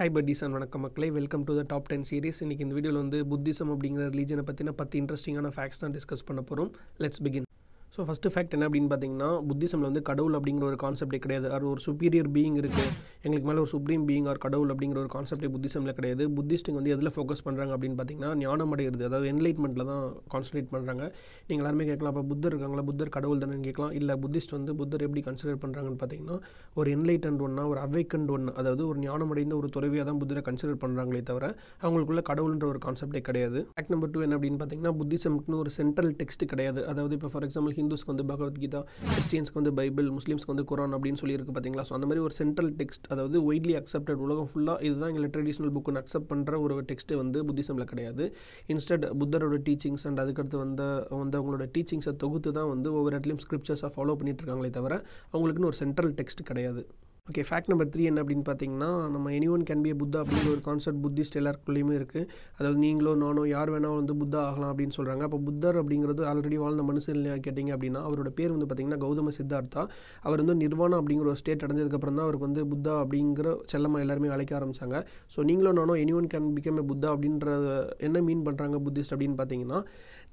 hyper டீசன் வணக்கம் மக்களே welcome to the top ten series இன்னைக்கு இந்த வீடியோவில் வந்து புத்திசம் அப்படிங்கிற ரிலீஜனை பற்றின பத்து இன்ட்ரெஸ்டிங்கான ஃபேக்ட்ஸ் தான் டிஸ்கஸ் பண்ண போகிறோம் let's begin so first fact என்ன அப்படின்னு பார்த்தீங்கன்னா புத்திசமில் வந்து கடவுள் அப்படிங்கிற ஒரு கான்செப்டே கிடையாது அது ஒரு சுப்பீரியர் பீயிங் இருக்குது எங்களுக்கு மேலே ஒரு சுப்ரீம் பீயிங் ஆர் கடவுள் அப்படிங்கிற ஒரு கான்செப்டே புத்திசமில் கிடையாது புத்திஸ்ட்டுங்க வந்து எதில் ஃபோக்கஸ் பண்ணுறாங்க அப்படின்னு பார்த்தீங்கன்னா ஞானம் அடைகிறது அதாவது என்லைட்மெண்ட்டில் தான் கான்சன்ட்ரேட் பண்ணுறாங்க நீங்கள் எல்லாருமே கேட்கலாம் அப்போ புத்தர் இருக்காங்களா புத்தர் கடவுள் தானேன்னு கேட்கலாம் இல்லை புத்திஸ்ட் வந்து புத்தர் எப்படி கன்சிடர் பண்ணுறாங்கன்னு பார்த்தீங்கன்னா ஒரு அண்ட் ஒன்றா ஒரு அவேக்கண்ட் ஒன் அதாவது ஒரு ஞானம் அடைந்த ஒரு துறவியாக தான் புத்தரை கன்சிடர் பண்ணுறாங்களே தவிர அவங்களுக்குள்ள கடவுள்ன்ற ஒரு கான்செப்டே கிடையாது ஃபேக்ட் நம்பர் டூ என்ன அப்படின்னு பார்த்தீங்கன்னா புத்திசம்னு ஒரு சென்ட்ரல் டெக்ஸ்ட் கிடையாது அதாவது இப்போ ஃபார் எக்ஸாம்பிள் ஹிந்துஸ்க்கு வந்து பகவத்கீதா கிறிஸ்டியன்ஸ்க்கு வந்து பைபிள் முஸ்லீம்ஸ்க்கு வந்து குரான் அப்படின்னு சொல்லியிருக்கு பார்த்தீங்களா ஸோ அந்த மாதிரி ஒரு சென்ட்ரல் டெக்ஸ்ட் அதாவது ஒய்ட்லி அக்செப்டட் உலகம் ஃபுல்லாக இதுதான் எங்களை ட்ரெடிஷ்னல் புக்குன்னு அக்செப்ட் பண்ணுற ஒரு டெக்ஸ்ட்டு வந்து புத்திசமில் கிடையாது இன்ஸ்டட் புத்தரோட டீச்சிங்ஸ் அண்ட் அதுக்கடுத்து வந்த வந்து அவங்களோட டீச்சிங்ஸை தொகுத்து தான் வந்து ஒவ்வொரு இடத்துலையும் ஸ்கிரிப்சர்ஸாக ஃபாலோ பண்ணிட்டு இருக்காங்களே தவிர அவங்களுக்குன்னு ஒரு சென்ட்ரல் டெக்ஸ்ட் கிடையாது ஓகே ஃபேக்ட் நம்பர் த்ரீ என்ன அப்படின்னு பார்த்தீங்கன்னா நம்ம any one can be Buddha அப்படிங்கிற ஒரு கான்செப்ட் புத்திஸ்ட் எல்லாருக்குள்ளேயுமே இருக்குது அதாவது நீங்களோ நானோ யார் வேணாலும் வந்து புத்தா ஆகலாம் அப்படின்னு சொல்கிறாங்க அப்போ புத்தர் அப்படிங்கிறது ஆல்ரெடி வாழ்ந்த மனுஷன் கேட்டிங்க அப்படின்னா அவரோட பேர் வந்து பார்த்திங்கன்னா கௌதம சித்தார்த்தா அவர் வந்து நிர்வாணம் அப்படிங்கிற ஒரு ஸ்டேட் அடைஞ்சதுக்கப்புறம் தான் அவருக்கு வந்து புத்தா அப்படிங்கிற செல்லமாக எல்லாருமே அழைக்க ஆரம்பித்தாங்க ஸோ நீங்களோ நானோ any one can become a Buddha அப்படின்ற என்ன மீன் பண்ணுறாங்க புத்திஸ்ட் அப்படின்னு பார்த்தீங்கன்னா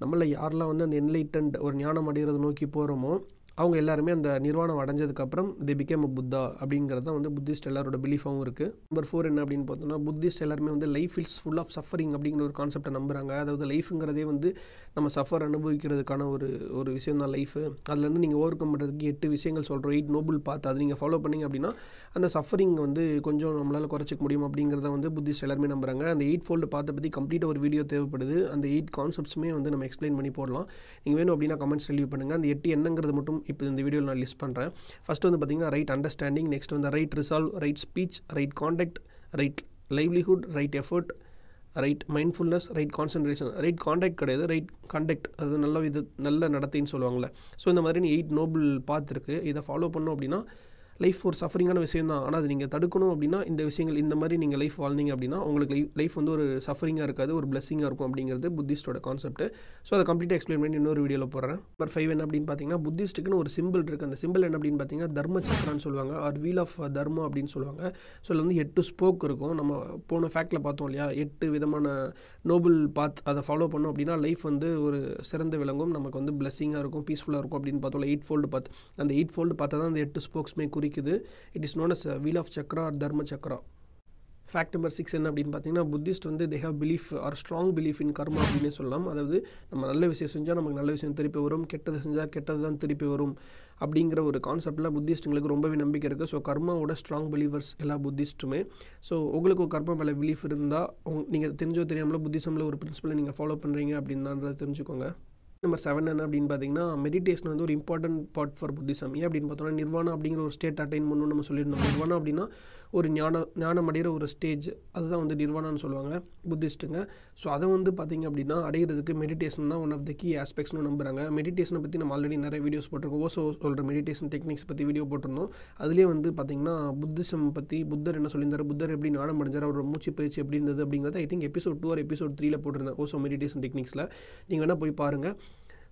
நம்மளை யாரெல்லாம் வந்து அந்த என்லைட்டன்ட் ஒரு ஞானம் அடைகிறத நோக்கி போகிறோமோ அவங்க எல்லாருமே அந்த நிர்வாணம் அடைஞ்சதுக்கப்புறம் தி பிகேம் அ புத்தா அப்படிங்கிறது தான் வந்து புத்திஸ்ட் எல்லாரோட பிலீஃபாகவும் இருக்குது நம்பர் ஃபோர் என்ன அப்படின்னு பார்த்தோம்னா புத்திஸ்ட் எல்லாருமே வந்து life is full of suffering அப்படிங்கிற ஒரு கான்செப்டை நம்புகிறாங்க அதாவது லைஃபுங்கிறதே வந்து நம்ம சஃபர் அனுபவிக்கிறதுக்கான ஒரு ஒரு விஷயம் தான் லைஃபு அதுலேருந்து நீங்கள் ஓவர் கம் பண்ணுறதுக்கு எட்டு விஷயங்கள் சொல்கிறோம் எயிட் நோபல் பார்த்து அதை நீங்கள் ஃபாலோ பண்ணிங்க அப்படின்னா அந்த சஃபரிங் வந்து கொஞ்சம் நம்மளால் குறைச்சிக்க முடியும் அப்படிங்கிறத வந்து புத்திஸ்ட் எல்லாருமே நம்புகிறாங்க அந்த எயிட் ஃபோல்டு பார்த்த பற்றி கம்ப்ளீட்டாக ஒரு வீடியோ தேவைப்படுது அந்த எயிட் கான்செப்ட்ஸுமே வந்து நம்ம எக்ஸ்பிளைன் பண்ணி போடலாம் நீங்கள் வேணும் அப்படின்னா கமெண்ட்ஸ் ரிலீவ் பண்ணுங்கள் அந்த எட்டு என்னங்கிறது மட்டும் இப்போ இந்த வீடியோவில் நான் லிஸ்ட் பண்ணுறேன் ஃபஸ்ட்டு வந்து பார்த்தீங்கன்னா ரைட் அண்டர்ஸ்டாண்டிங் நெக்ஸ்ட் வந்து right resolve right speech right conduct right livelihood right effort right mindfulness right concentration right contact கிடையாது ரைட் கண்டக்ட் அது நல்ல இது நல்ல நடத்தின்னு சொல்லுவாங்கள்ல ஸோ இந்த மாதிரி எயிட் நோபல் பார்த்துருக்கு இதை ஃபாலோ பண்ணோம் அப்படின்னா லைஃப் ஒரு சஃபரிங்கான விஷயம் தான் ஆனால் அது நீங்கள் தடுக்கணும் அப்படின்னா இந்த விஷயங்கள் இந்த மாதிரி நீங்கள் லைஃப் வாழ்ந்தீங்க அப்படின்னா உங்களுக்கு லைஃப் லைஃப் வந்து ஒரு சஃபரிங்காக இருக்காது ஒரு பிளஸிங்காக இருக்கும் அப்படிங்கிறது புத்திஸ்டோட கான்செப்ட் ஸோ அதை கம்ப்ளீட்டாக எக்ஸ்பிளைன் பண்ணி இன்னொரு வீடியோவில் போகிறேன் நம்பர் ஃபைவ் என்ன அப்படின்னு பார்த்தீங்கன்னா புத்திஸ்ட்டுக்குன்னு ஒரு சிம்பிள் இருக்குது அந்த சிம்பிள் என்ன அப்படின்னு பார்த்தீங்கன்னா தர்ம சக்கரான்னு சொல்லுவாங்க ஆர் வீல் ஆஃப் தர்மம் அப்படின்னு சொல்லுவாங்க ஸோ அதில் வந்து எட்டு ஸ்போக் இருக்கும் நம்ம போன ஃபேக்டில் பார்த்தோம் இல்லையா எட்டு விதமான நோபல் பாத் அதை ஃபாலோ பண்ணோம் அப்படின்னா லைஃப் வந்து ஒரு சிறந்த விளங்கும் நமக்கு வந்து பிளஸிங்காக இருக்கும் பீஸ்ஃபுல்லாக இருக்கும் அப்படின்னு பார்த்தோம் எயிட் ஃபோல்டு பாத் அந்த எயிட் ஃபோல்டு பார்த்தா தான் அந்த எட்டு ஸ்போக்ஸ்மே குறி குறிக்குது it is known as wheel of chakra or dharma chakra fact number six என்ன அப்படின்னு பார்த்தீங்கன்னா புத்திஸ்ட் வந்து they have belief or strong belief in karma அப்படின்னு சொல்லலாம் அதாவது நம்ம நல்ல விஷயம் செஞ்சால் நமக்கு நல்ல விஷயம் திருப்பி வரும் கெட்டது செஞ்சால் கெட்டது தான் திருப்பி வரும் அப்படிங்கிற ஒரு கான்செப்டில் புத்திஸ்ட்டுங்களுக்கு ரொம்பவே நம்பிக்கை இருக்குது ஸோ கர்மாவோட ஸ்ட்ராங் பிலீவர்ஸ் எல்லா புத்திஸ்ட்டுமே ஸோ உங்களுக்கு ஒரு கர்மா மேலே பிலீஃப் இருந்தால் உங் நீங்கள் தெரிஞ்சோ தெரியாமல் புத்திசமில் ஒரு பிரின்சிபலை நீங்கள் ஃபாலோ பண்ணுறீங்க தான் தெரிஞ்சுக்கோங்க நம்பர் செவன் என்ன அப்படின்னு பார்த்தீங்கன்னா மெடிடேஷன் வந்து ஒரு இம்பார்ட்டன்ட் பார்ட் ஃபார் புத்திசம் ஏன் அப்படின்னு பார்த்தோம்னா நிர்வாணம் அப்படிங்கிற ஒரு ஸ்டேட் அட்டைன் பண்ணணும் நம்ம சொல்லியிருந்தோம் நிர்வாணம் அப்படின்னா ஒரு ஞான ஞானம் அடைகிற ஒரு ஸ்டேஜ் அதுதான் வந்து நிர்வாணம்னு சொல்லுவாங்க புத்திஸ்ட்டுங்க ஸோ அதை வந்து பார்த்திங்க அப்படின்னா அடைகிறதுக்கு மெடிடேஷன் தான் ஒன் ஆஃப் த கீ ஆஸ்பெக்ட்ஸ்னு நம்புகிறாங்க மெடிடேஷனை பற்றி நம்ம ஆல்ரெடி நிறைய வீடியோஸ் போட்டிருக்கோம் ஓசோ சொல்கிற மெடிடேஷன் டெக்னிக்ஸ் பற்றி வீடியோ போட்டிருந்தோம் அதுலேயே வந்து பார்த்திங்கன்னா புத்திசம் பற்றி புத்தர் என்ன சொல்லியிருந்தார் புத்தர் எப்படி ஞானம் அடைஞ்சார் அவரோட மூச்சு பயிற்சி எப்படி இருந்தது அப்படிங்கிறது I think episode two or episode த்ரீல போட்டிருந்தேன் ஓசோ மெடிடேஷன் டெக்னிக்ஸில் நீங்கள் வேணால் போய் பாருங்கள்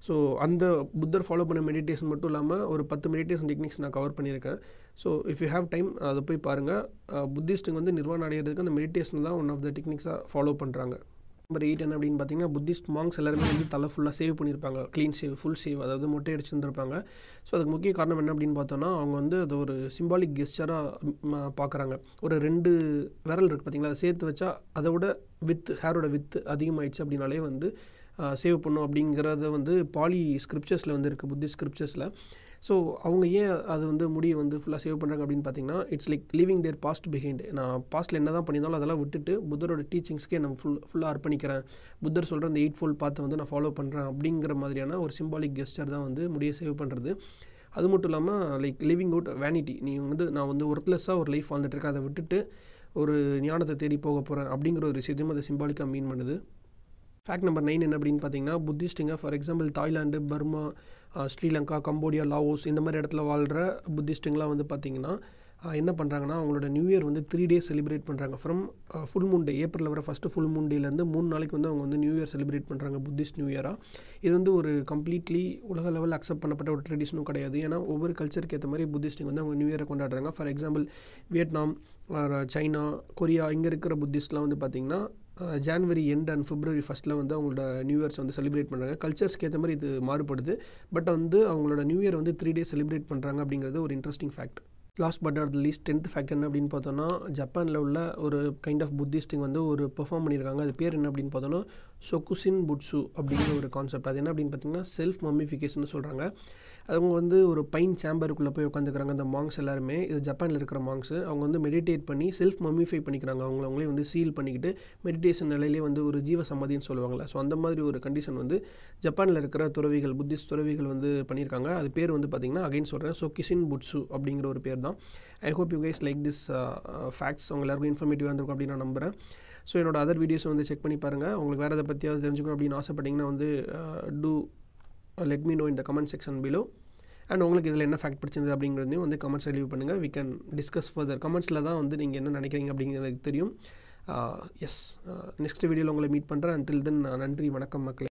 ஸோ அந்த புத்தர் ஃபாலோ பண்ண மெடிடேஷன் மட்டும் இல்லாமல் ஒரு பத்து மெடிடேஷன் டெக்னிக்ஸ் நான் கவர் பண்ணியிருக்கேன் so if you have time அதை போய் பாருங்கள் புத்திஸ்ட்டுங்க வந்து நிர்வாணம் அடையிறதுக்கு அந்த மெடிடேஷன் தான் ஒன் ஆஃப் த டெக்னிக்ஸாக ஃபாலோ பண்ணுறாங்க நம்பர் எயிட் என்ன அப்படின்னு பார்த்தீங்கன்னா புத்திஸ்ட் மாங்ஸ் எல்லாருமே வந்து தலை ஃபுல்லாக சேவ் பண்ணியிருப்பாங்க க்ளீன் சேவ் ஃபுல் சேவ் அதாவது மொட்டை அடிச்சுருந்துருப்பாங்க ஸோ அதுக்கு முக்கிய காரணம் என்ன அப்படின்னு பார்த்தோன்னா அவங்க வந்து அது ஒரு சிம்பாலிக் கெஸ்டராக பார்க்குறாங்க ஒரு ரெண்டு விரல் இருக்குது பார்த்தீங்களா அதை சேர்த்து வச்சா அதை விட வித்து ஹேரோட வித்து அதிகமாகிடுச்சு அப்படின்னாலே வந்து சேவ் பண்ணும் அப்படிங்கிறத வந்து பாலி ஸ்கிரிப்சர்ஸில் வந்து இருக்குது புத்தி ஸ்கிரிப்சர்ஸில் ஸோ அவங்க ஏன் அது வந்து முடியை வந்து ஃபுல்லாக சேவ் பண்ணுறாங்க அப்படின்னு பார்த்தீங்கன்னா it's like living their past behind நான் பாஸ்ட்டில் என்ன தான் பண்ணியிருந்தாலும் அதெல்லாம் விட்டுட்டு புத்தரோட டீச்சிங்ஸ்க்கே நம்ம ஃபுல் ஃபுல்லாக அர்ப்பணிக்கிறேன் புத்தர் சொல்கிற அந்த எயிட் ஃபோல் பார்த்து வந்து நான் ஃபாலோ பண்ணுறேன் அப்படிங்கிற மாதிரியான ஒரு சிம்பாலிக் கெஸ்டர் தான் வந்து முடியை சேவ் பண்ணுறது அது மட்டும் இல்லாமல் லைக் லிவிங் அவுட் வேனிட்டி நீ வந்து நான் வந்து ஒர்த்லெஸ்ஸாக ஒரு லைஃப் வாழ்ந்துட்டுருக்கேன் அதை விட்டுட்டு ஒரு ஞானத்தை தேடி போக போகிறேன் அப்படிங்கிற ஒரு விஷயத்தையும் அதை சிம்பாலிக்காக மீன் பண்ணுது ஃபேக்ட் நம்பர் நைன் என்ன அப்படின்னு பார்த்தீங்கன்னா புத்திஸ்ட்டுங்க for example Thailand Burma Sri Lanka Cambodia Laos இந்த மாதிரி இடத்துல வாழ்கிற புத்திஸ்ட்டுங்களாம் வந்து பார்த்திங்கன்னா என்ன பண்ணுறாங்கன்னா அவங்களோட நியூ இயர் வந்து த்ரீ டேஸ் செலிப்ரேட் பண்ணுறாங்க ஃப்ரம் ஃபுல் மூன் டே ஏப்ரலில் வர ஃபஸ்ட்டு ஃபுல் மூன் டேலேருந்து மூணு நாளைக்கு வந்து அவங்க வந்து நியூ இயர் செலிப்ரேட் பண்ணுறாங்க புத்திஸ்ட் நியூ இயராக இது வந்து ஒரு கம்ப்ளீட்லி உலக லெவல் அக்செப்ட் பண்ணப்பட்ட ஒரு ட்ரெடிஷனும் கிடையாது ஏன்னா ஒவ்வொரு கல்ச்சருக்கு ஏற்ற மாதிரி புத்திஸ்ட்டுங்க வந்து அவங்க நியூ இயரை கொண்டாடுறாங்க for example Vietnam China Korea இங்கே இருக்கிற புத்திஸ்ட்லாம் வந்து பார்த்திங்கன்னா ஜான்வரி எண்ட் அண்ட் ஃபிப்ரவரி ஃபஸ்ட்டில் வந்து அவங்களோட நியூ இயர்ஸ் வந்து செலிப்ரேட் பண்ணுறாங்க கல்ச்சர்ஸ்க்கு ஏற்ற மாதிரி இது மாறுபடுது பட் வந்து அவங்களோட நியூ இயர் வந்து த்ரீ டேஸ் செலிப்ரேட் பண்ணுறாங்க அப்படிங்கிறது ஒரு interesting fact last but or the least tenth fact என்ன அப்படின்னு பார்த்தோன்னா ஜப்பானில் உள்ள ஒரு கைண்ட் ஆஃப் புத்திஸ்டிங் வந்து ஒரு பெர்ஃபார்ம் பண்ணியிருக்காங்க அது பேர் என்ன அப்படின்னு பார்த்தோன்னா சொக்குசின் புட்ஸு அப்படிங்கிற ஒரு கான்செப்ட் அது என்ன அப்படின்னு பார்த்தீங்கன்னா செல்ஃப் மம்மிஃபிகேஷன் சொல்கிறாங்க அவங்க வந்து ஒரு பைன் சாம்பருக்குள்ளே போய் உட்காந்துக்கிறாங்க அந்த மாங்ஸ் எல்லாருமே இது ஜப்பானில் இருக்கிற மாங்ஸு அவங்க வந்து மெடிடேட் பண்ணி செல்ஃப் மம்மிஃபை பண்ணிக்கிறாங்க அவங்கள அவங்களே வந்து சீல் பண்ணிக்கிட்டு மெடிடேஷன் நிலையிலே வந்து ஒரு ஜீவ சம்மதின்னு சொல்லுவாங்களே ஸோ அந்த மாதிரி ஒரு கண்டிஷன் வந்து ஜப்பானில் இருக்கிற துறவிகள் புத்திஸ்ட் துறவிகள் வந்து பண்ணியிருக்காங்க அது பேர் வந்து பார்த்திங்கன்னா அகைன் சொல்கிறேன் சொக்கிசின் புட்ஸு அப்படிங்கிற ஒரு பேர் தான் I hope you guys like this facts உங்கள் எல்லாருக்கும் இன்ஃபர்மேட்டிவாக இருந்திருக்கும் அப்படின்னு நான் நம்புகிறேன் ஸோ என்னோட அதர் வீடியோஸை வந்து செக் பண்ணி பாருங்கள் உங்களுக்கு வேறு எதை பற்றியாவது தெரிஞ்சுக்கணும் அப்படின்னு ஆசைப்பட்டிங்கன்னா வந்து டூ லெட் மீ நோ இந்த கமெண்ட் செக்ஷன் பிலோ அண்ட் உங்களுக்கு இதில் என்ன ஃபேக்ட் பிடிச்சிருந்தது அப்படிங்கிறதையும் வந்து கமெண்ட்ஸ் ரிலீவ் பண்ணுங்கள் வி கேன் டிஸ்கஸ் ஃபர்தர் கமெண்ட்ஸில் தான் வந்து நீங்கள் என்ன நினைக்கிறீங்க அப்படிங்கிறது தெரியும் எஸ் நெக்ஸ்ட் வீடியோவில் உங்களை மீட் பண்ணுறேன் அன்டில் தென் நன்றி வணக்கம் மக்களே